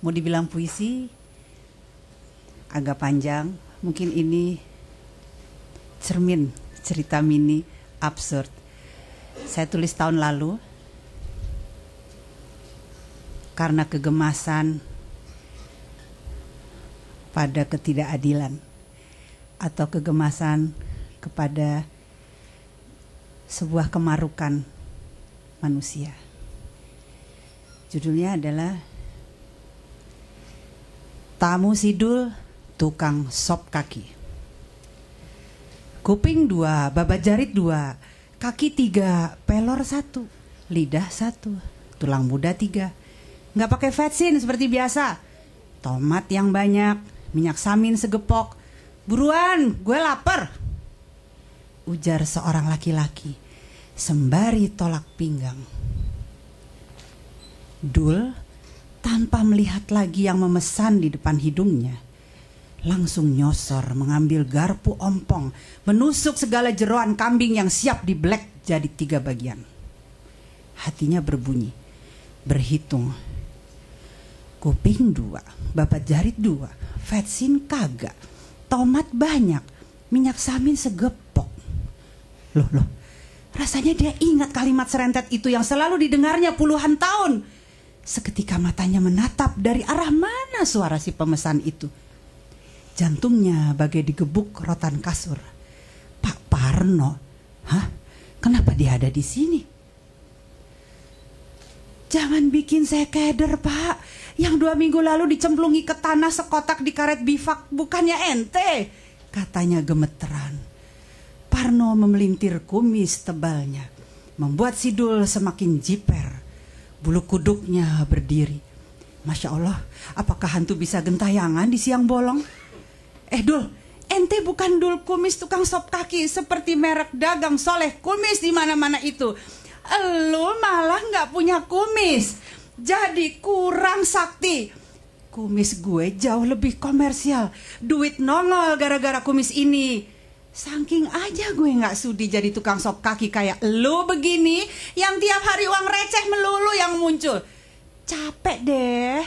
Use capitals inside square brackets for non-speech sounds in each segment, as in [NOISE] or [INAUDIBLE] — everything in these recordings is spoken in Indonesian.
mau dibilang puisi agak panjang mungkin ini cermin cerita mini absurd saya tulis tahun lalu karena kegemasan pada ketidakadilan atau kegemasan kepada sebuah kemarukan manusia. Judulnya adalah Tamu Sidul, tukang sop kaki. Kuping dua, babat jarit dua, kaki tiga, pelor satu, lidah satu, tulang muda tiga. Nggak pakai vetsin seperti biasa. Tomat yang banyak, minyak samin segepok. Buruan, gue lapar. Ujar seorang laki-laki sembari tolak pinggang. Dul tanpa melihat lagi yang memesan di depan hidungnya. Langsung nyosor mengambil garpu ompong, menusuk segala jeruan kambing yang siap di black jadi tiga bagian. Hatinya berbunyi, berhitung. Kuping dua, bapak jarit dua, vetsin kagak, tomat banyak, minyak samin segepok. Loh, loh, rasanya dia ingat kalimat serentet itu yang selalu didengarnya puluhan tahun Seketika matanya menatap dari arah mana suara si pemesan itu. Jantungnya bagai digebuk rotan kasur. Pak Parno, hah? Kenapa dia ada di sini? Jangan bikin saya keder, Pak. Yang dua minggu lalu dicemplungi ke tanah sekotak di karet bifak bukannya ente, katanya gemeteran. Parno memelintir kumis tebalnya, membuat Sidul semakin jiper bulu kuduknya berdiri. Masya Allah, apakah hantu bisa gentayangan di siang bolong? Eh Dul, ente bukan Dul Kumis tukang sop kaki seperti merek dagang soleh kumis di mana-mana itu. Lu malah nggak punya kumis, jadi kurang sakti. Kumis gue jauh lebih komersial, duit nongol gara-gara kumis ini. Saking aja gue gak sudi jadi tukang sop kaki kayak lo begini Yang tiap hari uang receh melulu yang muncul Capek deh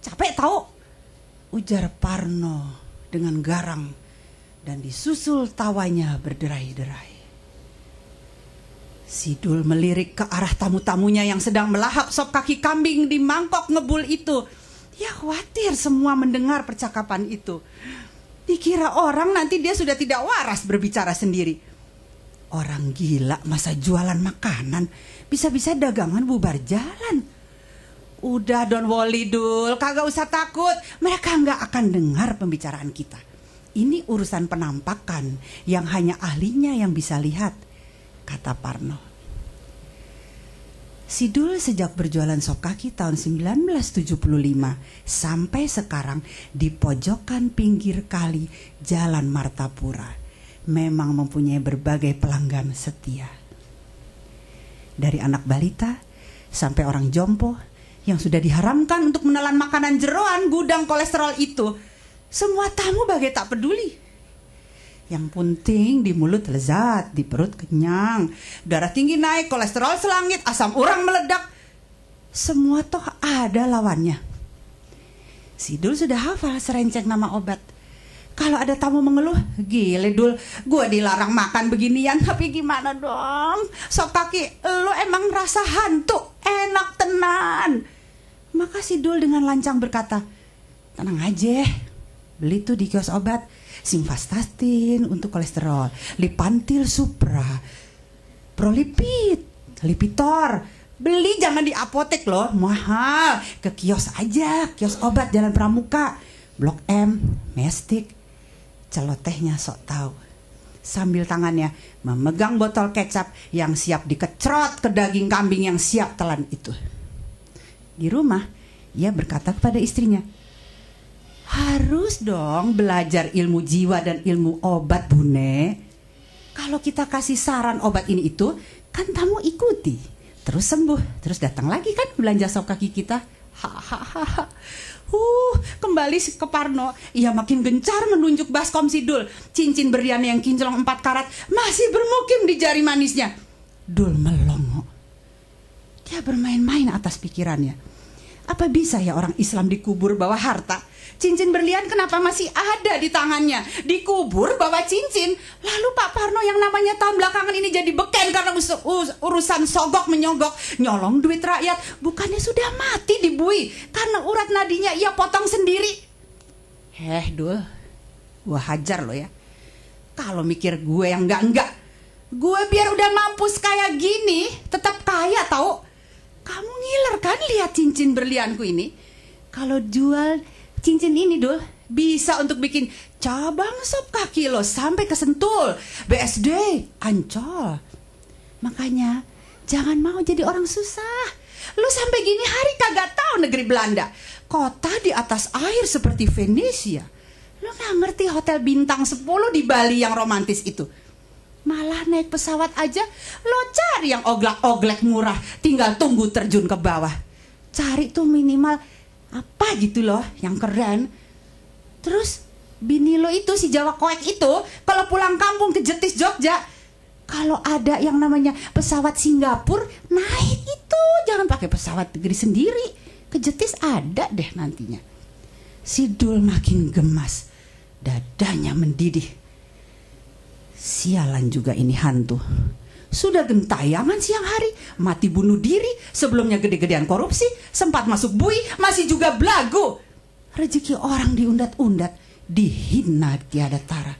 Capek tau Ujar Parno dengan garang Dan disusul tawanya berderai-derai Sidul melirik ke arah tamu-tamunya yang sedang melahap sop kaki kambing di mangkok ngebul itu Dia khawatir semua mendengar percakapan itu Dikira orang nanti dia sudah tidak waras berbicara sendiri. Orang gila masa jualan makanan, bisa-bisa dagangan bubar jalan. Udah Don Walidul, kagak usah takut. Mereka nggak akan dengar pembicaraan kita. Ini urusan penampakan yang hanya ahlinya yang bisa lihat, kata Parno. Sidul sejak berjualan sop kaki tahun 1975 sampai sekarang di pojokan pinggir kali Jalan Martapura memang mempunyai berbagai pelanggan setia. Dari anak balita sampai orang jompo yang sudah diharamkan untuk menelan makanan jeroan gudang kolesterol itu, semua tamu bagai tak peduli. Yang penting di mulut lezat, di perut kenyang, darah tinggi naik, kolesterol selangit, asam urang meledak. Semua toh ada lawannya. Sidul sudah hafal serenceng nama obat. Kalau ada tamu mengeluh, gile dul, gue dilarang makan beginian, [LAUGHS] tapi gimana dong? Sok kaki, lo emang rasa hantu, enak tenan. Maka Sidul dengan lancang berkata, tenang aja, beli tuh di kios obat, simvastatin untuk kolesterol, lipantil supra, prolipid, lipitor. Beli jangan di apotek loh, mahal. Ke kios aja, kios obat Jalan Pramuka, Blok M, Mestik. Celotehnya sok tahu. Sambil tangannya memegang botol kecap yang siap dikecrot ke daging kambing yang siap telan itu. Di rumah, ia berkata kepada istrinya, harus dong belajar ilmu jiwa dan ilmu obat, Bune. Kalau kita kasih saran obat ini itu, kan kamu ikuti. Terus sembuh, terus datang lagi kan belanja sop kaki kita. Hahaha. Uh, kembali ke Parno. Ia makin gencar menunjuk Baskom Sidul. Cincin berlian yang kinclong empat karat masih bermukim di jari manisnya. Dul melongo. Dia bermain-main atas pikirannya apa bisa ya orang Islam dikubur bawa harta? Cincin berlian kenapa masih ada di tangannya? Dikubur bawa cincin. Lalu Pak Parno yang namanya tahun belakangan ini jadi beken karena urusan sogok menyogok, nyolong duit rakyat. Bukannya sudah mati dibui karena urat nadinya ia potong sendiri. Heh, duh. gue hajar lo ya. Kalau mikir gue yang enggak-enggak. Gue biar udah mampus kayak gini, tetap kaya tau. Kamu ngiler kan lihat cincin berlianku ini? Kalau jual cincin ini, Dul, bisa untuk bikin cabang sop kaki lo sampai kesentul BSD, Ancol. Makanya jangan mau jadi orang susah. Lu sampai gini hari kagak tahu negeri Belanda. Kota di atas air seperti Venesia. Lu gak ngerti hotel bintang 10 di Bali yang romantis itu. Malah naik pesawat aja, lo cari yang oglak-oglek murah, tinggal tunggu terjun ke bawah. Cari tuh minimal apa gitu loh, yang keren. Terus bini lo itu si Jawa Koek itu, kalau pulang kampung ke Jetis Jogja, kalau ada yang namanya pesawat Singapura, naik itu jangan pakai pesawat negeri sendiri. Ke Jetis ada deh nantinya. Sidul makin gemas, dadanya mendidih Sialan juga ini hantu. Sudah gentayangan siang hari, mati bunuh diri, sebelumnya gede-gedean korupsi, sempat masuk bui, masih juga belagu. Rezeki orang diundat-undat, dihina tiada tara.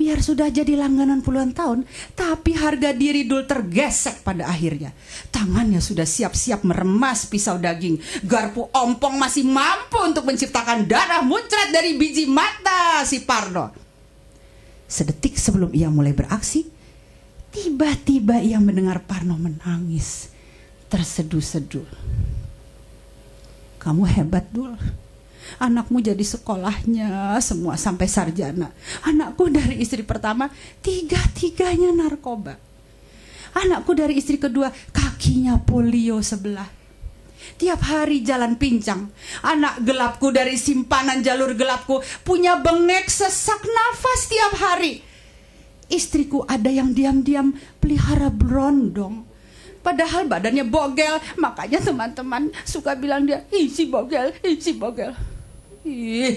Biar sudah jadi langganan puluhan tahun, tapi harga diri Dul tergesek pada akhirnya. Tangannya sudah siap-siap meremas pisau daging. Garpu ompong masih mampu untuk menciptakan darah muncrat dari biji mata si Parno. Sedetik sebelum ia mulai beraksi, tiba-tiba ia mendengar Parno menangis, terseduh-seduh. Kamu hebat, Dul. Anakmu jadi sekolahnya semua sampai sarjana. Anakku dari istri pertama, tiga-tiganya narkoba. Anakku dari istri kedua, kakinya polio sebelah Tiap hari jalan pincang. Anak gelapku dari simpanan jalur gelapku punya bengek sesak nafas tiap hari. Istriku ada yang diam-diam pelihara brondong Padahal badannya bogel, makanya teman-teman suka bilang dia isi bogel, isi bogel. Ih,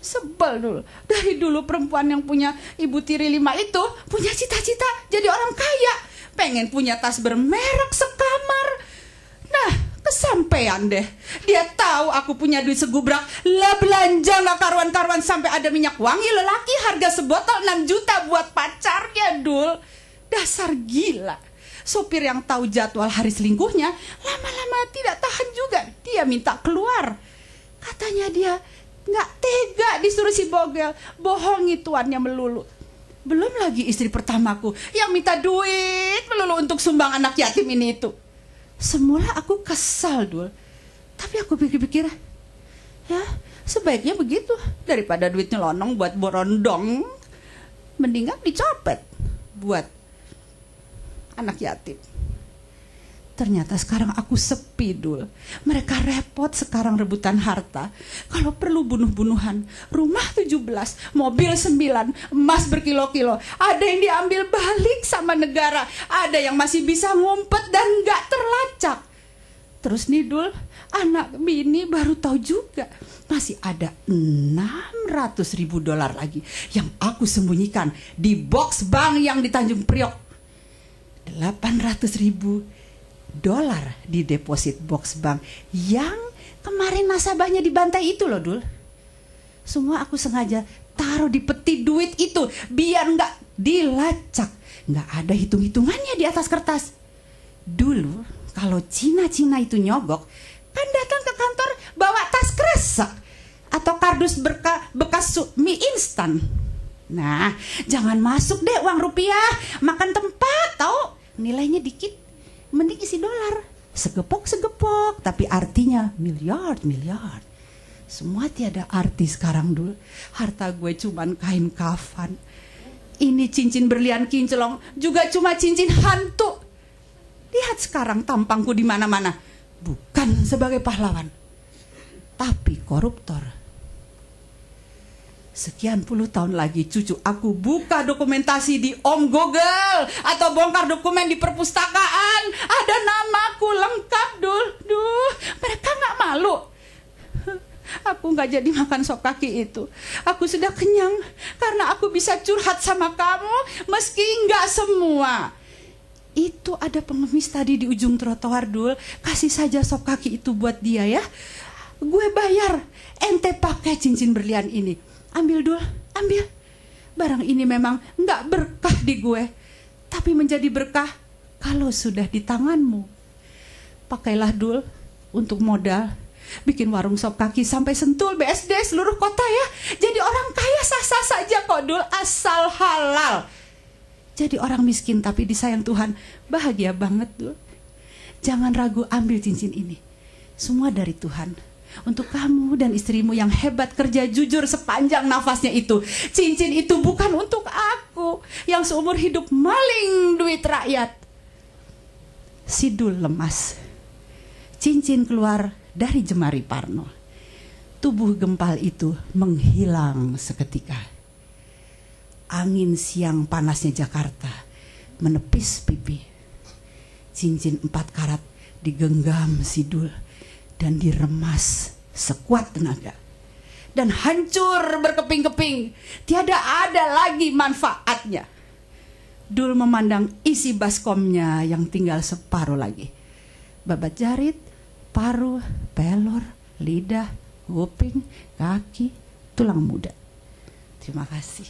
sebel dulu. Dari dulu perempuan yang punya ibu tiri lima itu punya cita-cita jadi orang kaya. Pengen punya tas bermerek sekali Kesampean deh. Dia tahu aku punya duit segubrak. Lah belanja nggak karuan-karuan sampai ada minyak wangi lelaki harga sebotol 6 juta buat pacarnya, Dul. Dasar gila. Sopir yang tahu jadwal hari selingkuhnya, lama-lama tidak tahan juga. Dia minta keluar. Katanya dia nggak tega disuruh si Bogel. Bohongi tuannya melulu. Belum lagi istri pertamaku yang minta duit melulu untuk sumbang anak yatim ini itu. Semula aku kesal, Dul. Tapi aku pikir-pikir, ya sebaiknya begitu. Daripada duitnya lonong buat borondong, mendingan dicopet buat anak yatim. Ternyata sekarang aku sepi, Dul. Mereka repot sekarang rebutan harta. Kalau perlu bunuh-bunuhan, rumah 17, mobil 9, emas berkilo-kilo. Ada yang diambil balik sama negara. Ada yang masih bisa ngumpet dan gak terlacak. Terus nih, Dul, anak bini baru tahu juga. Masih ada 600 ribu dolar lagi yang aku sembunyikan di box bank yang di Tanjung Priok. 800 ribu dolar di deposit box bank yang kemarin nasabahnya dibantai itu loh Dul. Semua aku sengaja taruh di peti duit itu biar nggak dilacak. Nggak ada hitung-hitungannya di atas kertas. Dulu kalau Cina-Cina itu nyogok, kan datang ke kantor bawa tas kresek atau kardus berka, bekas mie instan. Nah, jangan masuk deh uang rupiah, makan tempat tau. Nilainya dikit, mending isi dolar segepok segepok tapi artinya miliar miliar semua tiada arti sekarang dulu harta gue cuman kain kafan ini cincin berlian kinclong juga cuma cincin hantu lihat sekarang tampangku di mana-mana bukan sebagai pahlawan tapi koruptor sekian puluh tahun lagi cucu aku buka dokumentasi di Om Google atau bongkar dokumen di perpustakaan ada namaku lengkap dul duh mereka nggak malu aku nggak jadi makan sop kaki itu aku sudah kenyang karena aku bisa curhat sama kamu meski nggak semua itu ada pengemis tadi di ujung trotoar dul kasih saja sop kaki itu buat dia ya gue bayar ente pakai cincin berlian ini ambil dul, ambil. Barang ini memang nggak berkah di gue, tapi menjadi berkah kalau sudah di tanganmu. Pakailah dul untuk modal, bikin warung sop kaki sampai sentul BSD seluruh kota ya. Jadi orang kaya sah-sah saja kok dul asal halal. Jadi orang miskin tapi disayang Tuhan, bahagia banget dul. Jangan ragu ambil cincin ini. Semua dari Tuhan. Untuk kamu dan istrimu yang hebat kerja jujur sepanjang nafasnya itu. Cincin itu bukan untuk aku yang seumur hidup maling duit rakyat. Sidul lemas. Cincin keluar dari jemari Parno. Tubuh gempal itu menghilang seketika. Angin siang panasnya Jakarta menepis pipi. Cincin empat karat digenggam Sidul dan diremas sekuat tenaga dan hancur berkeping-keping. Tiada ada lagi manfaatnya. Dul memandang isi baskomnya yang tinggal separuh lagi. Babat jarit, paruh pelor, lidah, kuping, kaki, tulang muda. Terima kasih.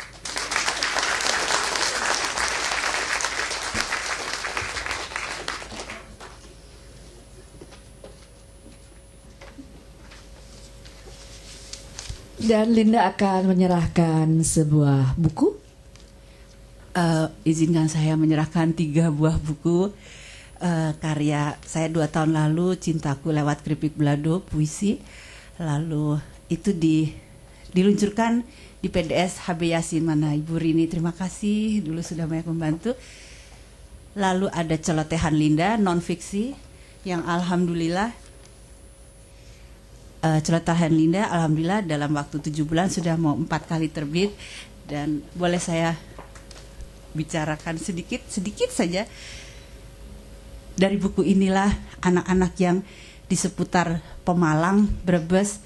Dan Linda akan menyerahkan sebuah buku. Uh, izinkan saya menyerahkan tiga buah buku uh, karya saya dua tahun lalu cintaku lewat keripik belado puisi lalu itu di diluncurkan di PDS HB Yasin mana Ibu Rini terima kasih dulu sudah banyak membantu lalu ada celotehan Linda non fiksi yang alhamdulillah uh, cerita Linda alhamdulillah dalam waktu tujuh bulan sudah mau empat kali terbit dan boleh saya bicarakan sedikit sedikit saja dari buku inilah anak-anak yang di seputar Pemalang, Brebes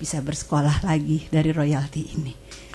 bisa bersekolah lagi dari royalti ini.